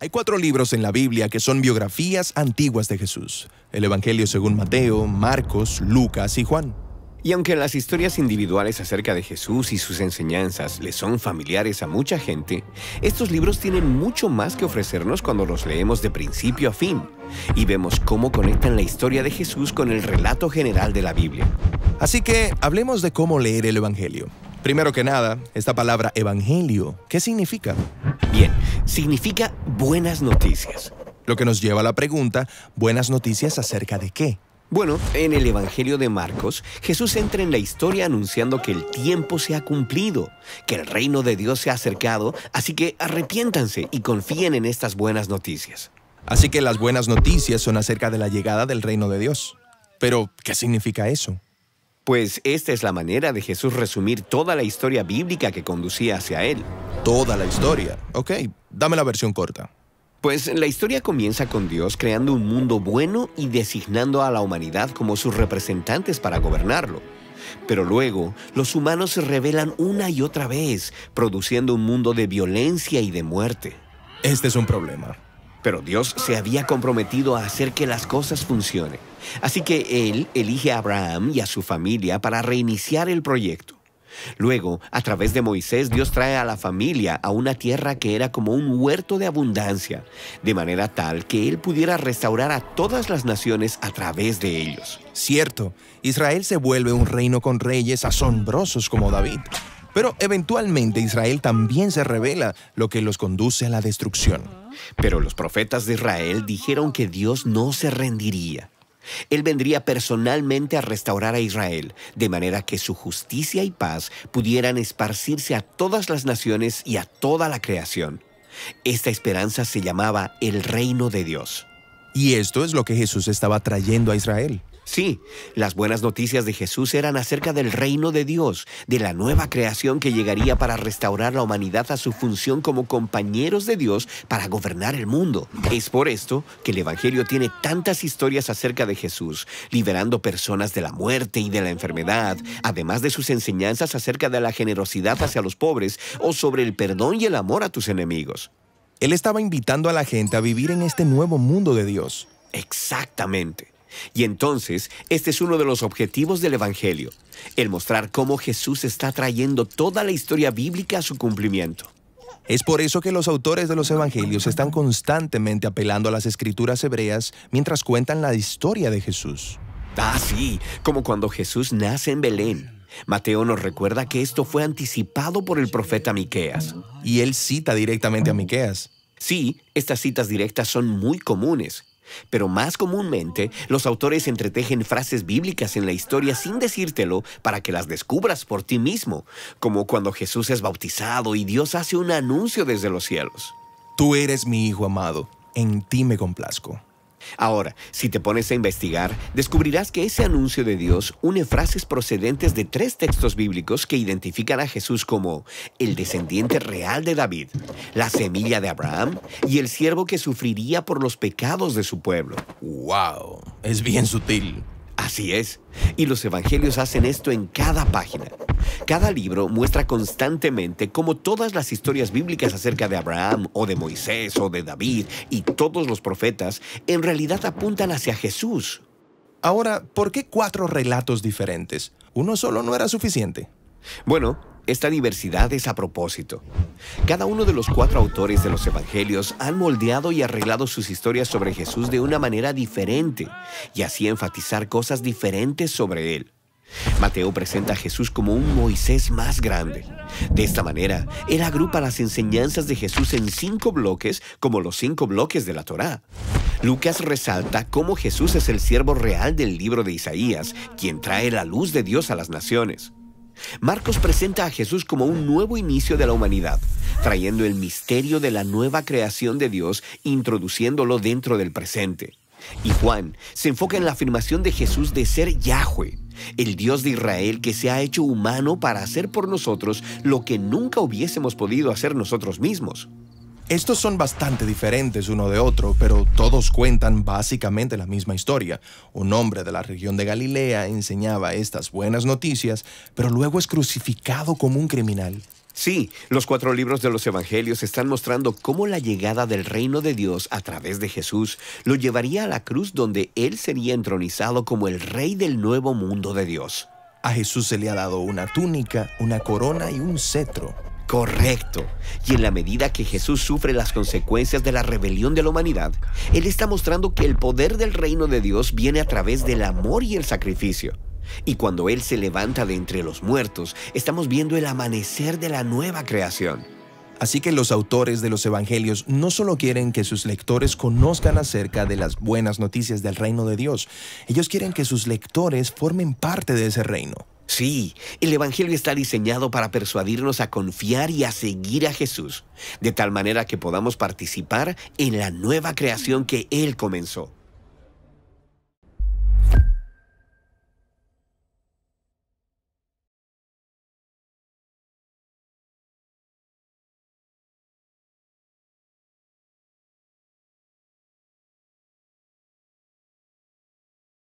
Hay cuatro libros en la Biblia que son biografías antiguas de Jesús, el Evangelio según Mateo, Marcos, Lucas y Juan. Y aunque las historias individuales acerca de Jesús y sus enseñanzas le son familiares a mucha gente, estos libros tienen mucho más que ofrecernos cuando los leemos de principio a fin y vemos cómo conectan la historia de Jesús con el relato general de la Biblia. Así que hablemos de cómo leer el Evangelio. Primero que nada, esta palabra evangelio, ¿qué significa? Bien, significa buenas noticias. Lo que nos lleva a la pregunta, ¿buenas noticias acerca de qué? Bueno, en el Evangelio de Marcos, Jesús entra en la historia anunciando que el tiempo se ha cumplido, que el reino de Dios se ha acercado, así que arrepiéntanse y confíen en estas buenas noticias. Así que las buenas noticias son acerca de la llegada del reino de Dios. Pero, ¿qué significa eso? Pues esta es la manera de Jesús resumir toda la historia bíblica que conducía hacia él toda la historia. Ok, dame la versión corta. Pues la historia comienza con Dios creando un mundo bueno y designando a la humanidad como sus representantes para gobernarlo. Pero luego, los humanos se rebelan una y otra vez, produciendo un mundo de violencia y de muerte. Este es un problema. Pero Dios se había comprometido a hacer que las cosas funcionen. Así que Él elige a Abraham y a su familia para reiniciar el proyecto. Luego, a través de Moisés, Dios trae a la familia a una tierra que era como un huerto de abundancia, de manera tal que Él pudiera restaurar a todas las naciones a través de ellos. Cierto, Israel se vuelve un reino con reyes asombrosos como David. Pero eventualmente Israel también se revela, lo que los conduce a la destrucción. Pero los profetas de Israel dijeron que Dios no se rendiría. Él vendría personalmente a restaurar a Israel, de manera que su justicia y paz pudieran esparcirse a todas las naciones y a toda la creación. Esta esperanza se llamaba el reino de Dios. Y esto es lo que Jesús estaba trayendo a Israel. Sí, las buenas noticias de Jesús eran acerca del reino de Dios, de la nueva creación que llegaría para restaurar la humanidad a su función como compañeros de Dios para gobernar el mundo. Es por esto que el Evangelio tiene tantas historias acerca de Jesús, liberando personas de la muerte y de la enfermedad, además de sus enseñanzas acerca de la generosidad hacia los pobres o sobre el perdón y el amor a tus enemigos. Él estaba invitando a la gente a vivir en este nuevo mundo de Dios. Exactamente. Y entonces, este es uno de los objetivos del Evangelio, el mostrar cómo Jesús está trayendo toda la historia bíblica a su cumplimiento. Es por eso que los autores de los evangelios están constantemente apelando a las escrituras hebreas mientras cuentan la historia de Jesús. Ah, sí, como cuando Jesús nace en Belén. Mateo nos recuerda que esto fue anticipado por el profeta Miqueas. Y él cita directamente a Miqueas. Sí, estas citas directas son muy comunes, pero más comúnmente, los autores entretejen frases bíblicas en la historia sin decírtelo para que las descubras por ti mismo, como cuando Jesús es bautizado y Dios hace un anuncio desde los cielos. Tú eres mi Hijo amado, en ti me complazco. Ahora, si te pones a investigar, descubrirás que ese anuncio de Dios une frases procedentes de tres textos bíblicos que identifican a Jesús como el descendiente real de David, la semilla de Abraham y el siervo que sufriría por los pecados de su pueblo. ¡Wow! Es bien sutil. Así es. Y los evangelios hacen esto en cada página. Cada libro muestra constantemente cómo todas las historias bíblicas acerca de Abraham o de Moisés o de David y todos los profetas en realidad apuntan hacia Jesús. Ahora, ¿por qué cuatro relatos diferentes? ¿Uno solo no era suficiente? Bueno, esta diversidad es a propósito. Cada uno de los cuatro autores de los evangelios han moldeado y arreglado sus historias sobre Jesús de una manera diferente y así enfatizar cosas diferentes sobre él. Mateo presenta a Jesús como un Moisés más grande. De esta manera, él agrupa las enseñanzas de Jesús en cinco bloques, como los cinco bloques de la Torá. Lucas resalta cómo Jesús es el siervo real del libro de Isaías, quien trae la luz de Dios a las naciones. Marcos presenta a Jesús como un nuevo inicio de la humanidad, trayendo el misterio de la nueva creación de Dios, introduciéndolo dentro del presente y Juan se enfoca en la afirmación de Jesús de ser Yahweh, el Dios de Israel que se ha hecho humano para hacer por nosotros lo que nunca hubiésemos podido hacer nosotros mismos. Estos son bastante diferentes uno de otro, pero todos cuentan básicamente la misma historia. Un hombre de la región de Galilea enseñaba estas buenas noticias, pero luego es crucificado como un criminal. Sí, los cuatro libros de los Evangelios están mostrando cómo la llegada del reino de Dios a través de Jesús lo llevaría a la cruz donde Él sería entronizado como el rey del nuevo mundo de Dios. A Jesús se le ha dado una túnica, una corona y un cetro. Correcto. Y en la medida que Jesús sufre las consecuencias de la rebelión de la humanidad, Él está mostrando que el poder del reino de Dios viene a través del amor y el sacrificio. Y cuando Él se levanta de entre los muertos, estamos viendo el amanecer de la nueva creación. Así que los autores de los evangelios no solo quieren que sus lectores conozcan acerca de las buenas noticias del reino de Dios, ellos quieren que sus lectores formen parte de ese reino. Sí, el Evangelio está diseñado para persuadirnos a confiar y a seguir a Jesús, de tal manera que podamos participar en la nueva creación que Él comenzó.